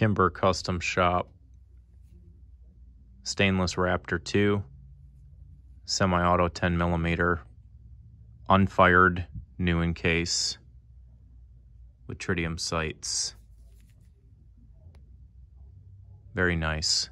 Kimber Custom Shop, Stainless Raptor 2, semi auto 10 millimeter, unfired, new in case, with tritium sights. Very nice.